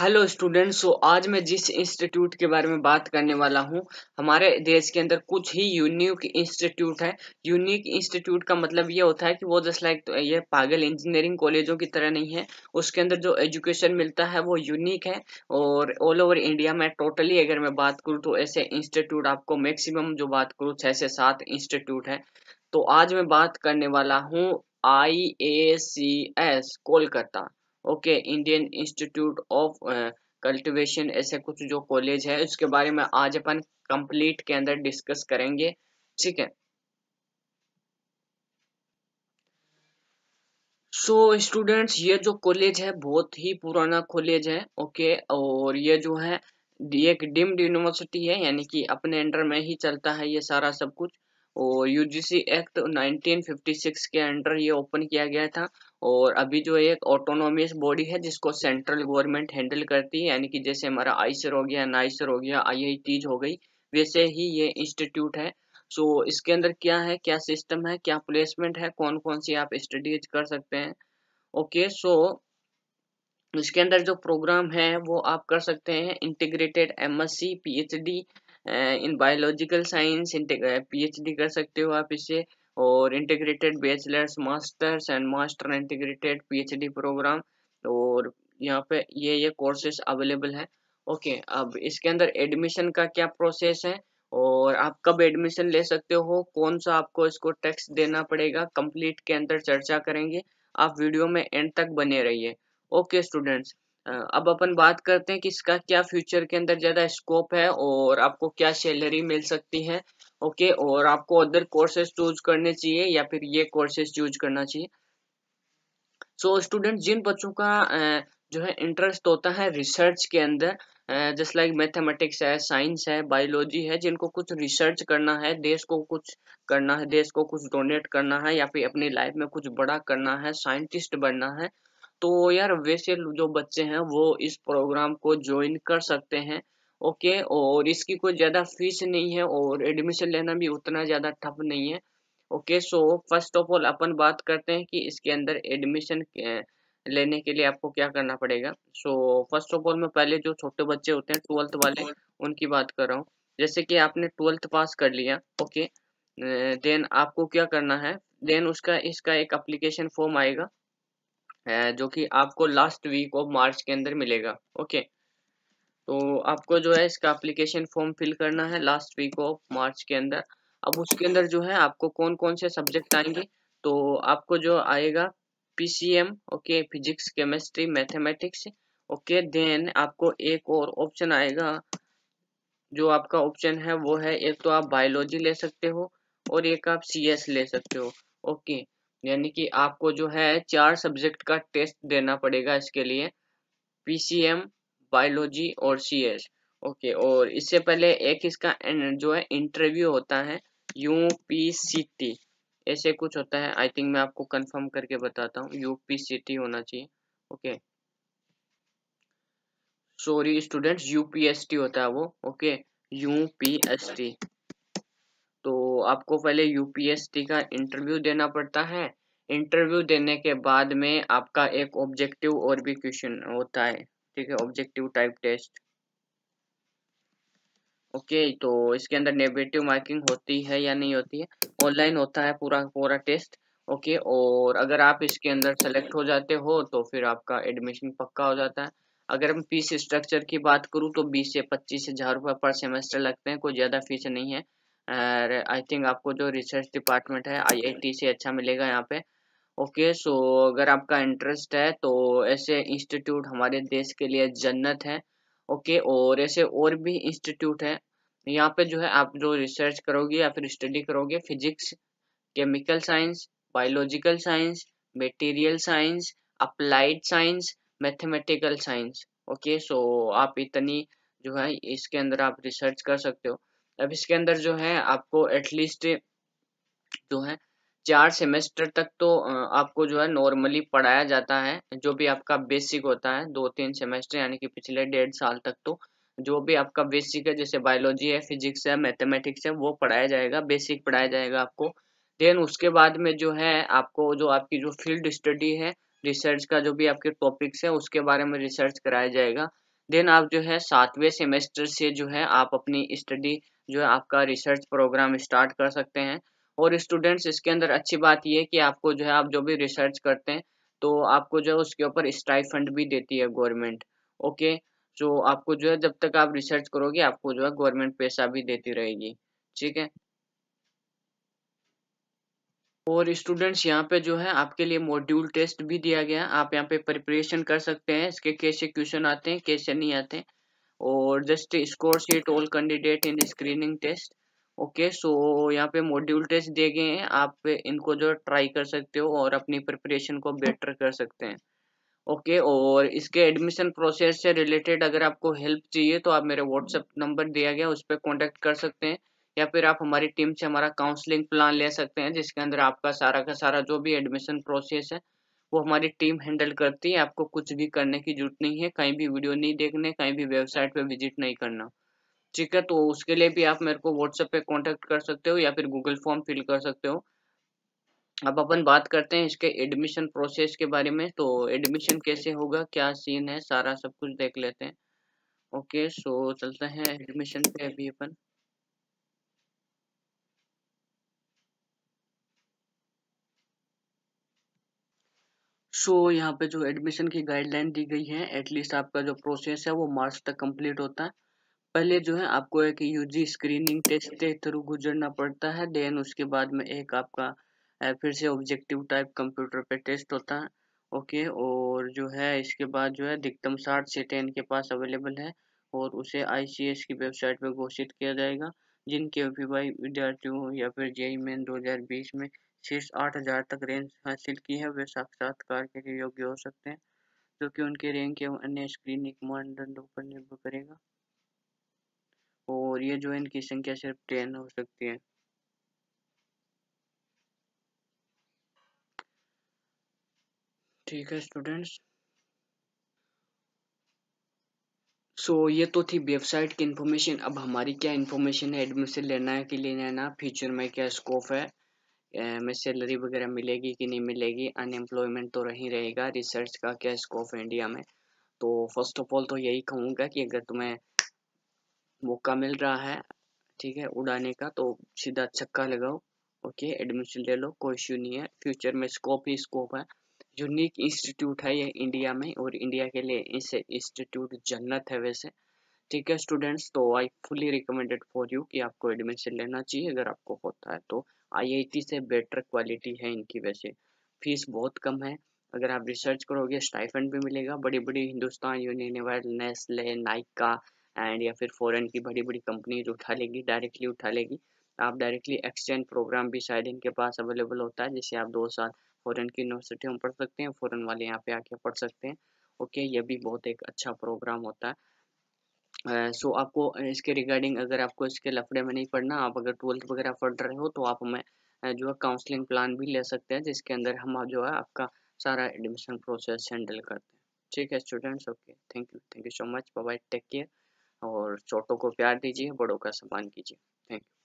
hello students so आज मैं जिस इंस्टीट्यूट के बारे में बात करने वाला हूँ हमारे देश के अंदर कुछ ही यूनिक इंस्टीट्यूट है यूनिक इंस्टीट्यूट का मतलब ये होता है कि वो जस्ट लाइक तो ये पागल इंजीनियरिंग कॉलेजों की तरह नहीं है उसके अंदर जो एजुकेशन मिलता है वो यूनिक है और ऑल ओवर इंडिया में टोटली अगर मैं बात करूँ तो ऐसे इंस्टीट्यूट आपको मैक्सिमम जो बात करूँ छः से सात इंस्टीट्यूट है तो आज मैं बात करने वाला हूँ I Kolkata okay Indian institute of cultivation ऐसे कुछ जो कॉलेज है उसके बारे में आज अपन कंप्लीट के अंदर डिस्कस करेंगे ठीक है सो so, स्टूडेंट्स ये जो कॉलेज है बहुत ही पुराना कॉलेज है ओके और ये जो है एक डिम्ड यूनिवर्सिटी है यानी कि अपने अंडर में ही चलता है ये सारा सब कुछ और यूजीसी एक्ट 1956 के अंडर ये ओपन किया गया था और अभी जो एक ऑटोनोमियस बॉडी है जिसको सेंट्रल गवर्नमेंट हैंडल करती है यानी कि जैसे हमारा आईसर हो गया नाइसर हो गया आईआईटीज हो गई वैसे ही ये इंस्टीट्यूट है सो so, इसके अंदर क्या है क्या सिस्टम है क्या प्लेसमेंट है कौन कौन सी आप स्टडीज कर सकते हैं ओके okay, सो so, इसके अंदर जो प्रोग्राम है वो आप कर सकते हैं integrated MSc PhD in biological science P कर सकते हो आप इसे और integrated bachelors masters and master integrated PhD programme और यहाँ पे ये ये कोर्सेज अवेलेबल है ओके अब इसके अंदर एडमिशन का क्या प्रोसेस है और आप कब एडमिशन ले सकते हो कौन सा आपको इसको टैक्स देना पड़ेगा कंप्लीट के अंदर चर्चा करेंगे आप वीडियो में एंड तक बने रहिए ओके स्टूडेंट्स अब अपन बात करते हैं कि इसका क्या फ्यूचर के अंदर ज़्यादा स्कोप है और आपको क्या सैलरी मिल सकती है ओके और आपको अदर कोर्सेज चूज करने चाहिए या फिर ये कोर्सेज चूज करना चाहिए सो so, स्टूडेंट जिन बच्चों का जो है इंटरेस्ट होता है रिसर्च के अंदर जस्ट लाइक मैथमेटिक्स है साइंस है बायोलॉजी है जिनको कुछ रिसर्च करना है देश को कुछ करना है देश को कुछ डोनेट करना है या फिर अपनी लाइफ में कुछ बड़ा करना है साइंटिस्ट बनना है तो यार वैसे जो बच्चे हैं वो इस प्रोग्राम को ज्वाइन कर सकते हैं ओके और इसकी कोई ज़्यादा फीस नहीं है और एडमिशन लेना भी उतना ज़्यादा ठप नहीं है okay so first of all अपन बात करते हैं कि इसके अंदर एडमिशन लेने के लिए आपको क्या करना पड़ेगा सो फर्स्ट ऑफ ऑल मैं पहले जो छोटे बच्चे होते हैं ट्वेल्थ वाले उनकी बात कर रहा हूँ जैसे कि आपने ट्वेल्थ पास कर लिया ओके देन आपको क्या करना है देन उसका इसका एक अप्लीकेशन फॉर्म आएगा जो कि आपको लास्ट वीक ऑफ मार्च के अंदर मिलेगा ओके तो आपको जो है इसका अप्लीकेशन फॉर्म फिल करना है लास्ट वीक ऑफ मार्च के अंदर अब उसके अंदर जो है आपको कौन कौन से सब्जेक्ट आएंगे तो आपको जो आएगा PCM okay physics chemistry mathematics okay then आपको एक और ऑप्शन आएगा जो आपका ऑप्शन है वो है एक तो आप बायोलॉजी ले सकते हो और एक आप एस ले सकते हो ओके यानी कि आपको जो है चार सब्जेक्ट का टेस्ट देना पड़ेगा इसके लिए पीसीएम बायोलॉजी और सीएस ओके और इससे पहले एक इसका जो है इंटरव्यू होता है यूपीसीटी ऐसे कुछ होता है आई थिंक मैं आपको कंफर्म करके बताता हूँ यूपीसीटी होना चाहिए ओके सॉरी स्टूडेंट्स यूपीएसटी होता है वो ओके यूपीएसटी तो आपको पहले यूपीएसटी का इंटरव्यू देना पड़ता है इंटरव्यू देने के बाद में आपका एक ऑब्जेक्टिव और भी क्वेश्चन होता है ठीक है objective type test okay okay, तो इसके अंदर नेगेटिव मार्किंग होती है या नहीं होती है ऑनलाइन होता है पूरा पूरा टेस्ट ओके okay, और अगर आप इसके अंदर सेलेक्ट हो जाते हो तो फिर आपका एडमिशन पक्का हो जाता है अगर हम फीस स्ट्रक्चर की बात करूँ तो 20 से पच्चीस हज़ार रुपये पर सेमेस्टर लगते हैं कोई ज़्यादा फीस नहीं है आई थिंक आपको जो रिसर्च डिपार्टमेंट है आई से अच्छा मिलेगा यहाँ पर ओके okay, सो so अगर आपका इंटरेस्ट है तो ऐसे इंस्टीट्यूट हमारे देश के लिए जन्नत है ओके okay, और ऐसे और भी इंस्टीट्यूट हैं यहाँ पे जो है आप जो रिसर्च करोगे या फिर स्टडी करोगे physics chemical science biological science material science applied science mathematical science okay so आप इतनी जो है इसके अंदर आप रिसर्च कर सकते हो अब इसके अंदर जो है आपको एटलीस्ट जो है चार सेमेस्टर तक तो आपको जो है नॉर्मली पढ़ाया जाता है जो भी आपका बेसिक होता है दो तीन सेमेस्टर यानी कि पिछले डेढ़ साल तक तो जो भी आपका बेसिक है जैसे बायोलॉजी है फिजिक्स है मैथमेटिक्स है वो पढ़ाया जाएगा बेसिक पढ़ाया जाएगा आपको देन उसके बाद में जो है आपको जो आपकी जो फील्ड स्टडी है रिसर्च का जो भी आपके टॉपिक्स है उसके बारे में रिसर्च कराया जाएगा देन आप जो है सातवें सेमेस्टर से जो है आप अपनी स्टडी जो है आपका रिसर्च प्रोग्राम स्टार्ट कर सकते हैं और स्टूडेंट्स इसके अंदर अच्छी बात यह है कि आपको जो है आप जो भी रिसर्च करते हैं तो आपको जो है उसके ऊपर स्ट्राइक फंड भी देती है गवर्नमेंट ओके जो आपको जो है जब तक आप रिसर्च करोगे आपको जो है गवर्नमेंट पैसा भी देती रहेगी ठीक है और स्टूडेंट्स यहाँ पे जो है आपके लिए मॉड्यूल टेस्ट भी दिया गया आप यहाँ पे प्रिपरेशन कर सकते हैं इसके कैसे क्वेश्चन आते हैं कैसे नहीं आते और just score seat all candidate in screening test okay so यहाँ पे मॉड्यूल टेस्ट दिए गए हैं आप इनको जो ट्राई कर सकते हो और अपनी प्रिपरेशन को बेटर कर सकते हैं ओके और इसके एडमिशन प्रोसेस से रिलेटेड अगर आपको हेल्प चाहिए तो आप मेरे व्हाट्सएप नंबर दिया गया उस पर कॉन्टेक्ट कर सकते हैं या फिर आप हमारी टीम से हमारा काउंसलिंग प्लान ले सकते हैं जिसके अंदर आपका सारा का सारा जो भी एडमिशन प्रोसेस है वो हमारी टीम हैंडल करती है आपको कुछ भी करने की जरूरत नहीं है कहीं भी वीडियो नहीं देखने कहीं भी वेबसाइट पर विजिट नहीं करना ठीक है तो उसके लिए भी आप मेरे को व्हाट्सएप पे कांटेक्ट कर सकते हो या फिर गूगल फॉर्म फिल कर सकते हो अब अपन बात करते हैं इसके एडमिशन प्रोसेस के बारे में तो एडमिशन कैसे होगा क्या सीन है सारा सब कुछ देख लेते हैं ओके सो चलते हैं एडमिशन पे अभी अपन सो so, यहाँ पे जो एडमिशन की गाइडलाइन दी गई है एटलीस्ट आपका जो प्रोसेस है वो मार्च तक कंप्लीट होता है पहले जो है आपको एक यूजी स्क्रीनिंग टेस्ट के थ्रू गुजरना पड़ता है देन उसके बाद में एक आपका फिर से ऑब्जेक्टिव टाइप कंप्यूटर पे टेस्ट होता है ओके और जो है इसके बाद जो है अधिकतम साठ से टेन के पास अवेलेबल है और उसे आई की वेबसाइट पर घोषित किया जाएगा जिनके अफीवाई विद्यार्थियों या फिर जेई मैन 2020 में शीर्ष हजार तक रेंज हासिल की है वे साक्षात्कार के लिए योग्य हो सकते हैं जो कि उनके रैंक एवं अन्य स्क्रीनिंग मानदंडों पर निर्भर करेगा और ये जो है इनकी संख्या सिर्फ टेन हो सकती है ठीक है स्टूडेंट्स सो so, ये तो थी वेबसाइट की इन्फॉर्मेशन अब हमारी क्या इन्फॉर्मेशन है एडमिशन लेना है कि लेना है ना फ्यूचर में क्या स्कोप है हमें सैलरी वगैरह मिलेगी कि नहीं मिलेगी अनएम्प्लॉयमेंट तो नहीं रहेगा रिसर्च का क्या स्कोप है इंडिया में तो फर्स्ट ऑफ ऑल तो यही कहूँगा कि अगर तुम्हें मौका मिल रहा है ठीक है उड़ाने का तो सीधा छक्का लगाओ ओके एडमिशन ले लो कोई इश्यू नहीं है फ्यूचर में स्कोप ही स्कोप है यूनिक इंस्टीट्यूट है ये इंडिया में और इंडिया के लिए इस इंस्टीट्यूट जन्नत है वैसे ठीक है स्टूडेंट्स तो I fully recommended for you कि आपको एडमिशन लेना चाहिए अगर आपको होता है तो आईआईटी से बेटर क्वालिटी है इनकी वैसे फीस बहुत कम है अगर आप रिसर्च करोगे स्टाइफंड भी मिलेगा बड़ी बड़ी Hindustan union Nestle Nykaa and या फिर फॉरेन की बड़ी बड़ी कंपनीज उठा लेगी डायरेक्टली उठा लेगी आप डायरेक्टली एक्सचेंज प्रोग्राम भी शायद इनके पास अवेलेबल होता है जिससे आप दो साल फॉरेन की यूनिवर्सिटी में पढ़ सकते हैं फॉरेन वाले यहाँ पे आके पढ़ सकते हैं ओके ये भी बहुत एक अच्छा प्रोग्राम होता है सो uh, so आपको इसके रिगार्डिंग अगर आपको इसके लफड़े में नहीं पढ़ना आप अगर ट्वेल्थ वगैरह पढ़ रहे हो तो आप हमें जो है काउंसलिंग प्लान भी ले सकते हैं जिसके अंदर हम जो है आपका सारा एडमिशन प्रोसेस हैंडल करते हैं ठीक है students okay thank you thank you so much bye take care और छोटों को प्यार दीजिए बड़ों का सम्मान कीजिए थैंक यू